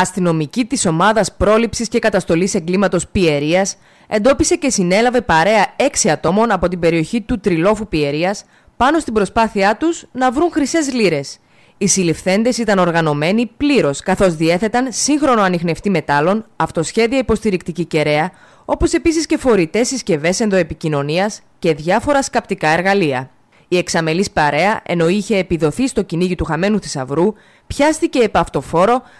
αστυνομική της ομάδας πρόληψης και καταστολής εγκλήματος Πιερίας, εντόπισε και συνέλαβε παρέα έξι ατόμων από την περιοχή του Τριλόφου Πιερίας πάνω στην προσπάθειά τους να βρουν χρυσές λίρες. Οι συλληφθέντες ήταν οργανωμένοι πλήρως καθώς διέθεταν σύγχρονο ανιχνευτή μετάλλων, αυτοσχέδια υποστηρικτική κεραία, όπως επίσης και φορητές συσκευές ενδοεπικοινωνίας και διάφορα σκαπτικά εργαλεία. Η εξαμελής παρέα, ενώ είχε επιδοθεί στο κυνήγι του χαμένου θησαυρού, πιάστηκε επ'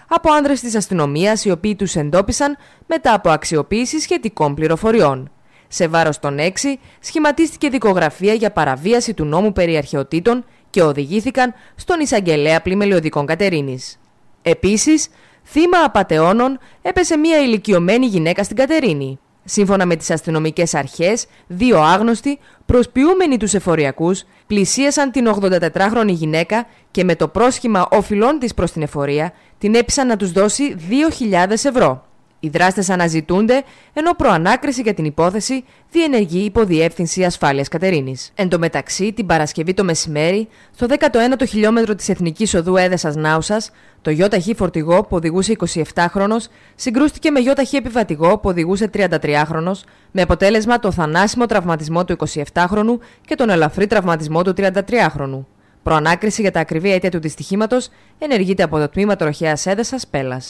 από άνδρες της αστυνομίας οι οποίοι τους εντόπισαν μετά από αξιοποίηση σχετικών πληροφοριών. Σε βάρος των έξι σχηματίστηκε δικογραφία για παραβίαση του νόμου περί αρχαιοτήτων και οδηγήθηκαν στον εισαγγελέα πλημελιωδικών Κατερίνης. Επίσης, θύμα απαταιώνων έπεσε μια ηλικιωμένη γυναίκα στην Κατερίνη. Σύμφωνα με τις αστυνομικές αρχές, δύο άγνωστοι, προσποιούμενοι τους εφοριακούς, πλησίασαν την 84χρονη γυναίκα και με το πρόσχημα οφιλών της προς την εφορία, την έπεισαν να τους δώσει 2.000 ευρώ. Οι δράστες αναζητούνται, ενώ προανάκριση για την υπόθεση διενεργεί η Υποδιεύθυνση Ασφάλειας Κατερίνης. Εν τω μεταξύ, την Παρασκευή το μεσημέρι, στο 19ο χιλιόμετρο της Εθνικής Οδού Έδεσας Νάουσας, το ΙΧ φορτηγό που οδηγούσε 27χρονο συγκρούστηκε με ΙΧ επιβατηγό που οδηγούσε 33χρονο, με αποτέλεσμα το θανάσιμο τραυματισμό του 27χρονου και τον ελαφρύ τραυματισμό του 33χρονου. Προανάκριση για τα ακριβή αίτια του δυστυχήματος ενεργείται από το τμήμα τροχέας έδεσας Πέλλα.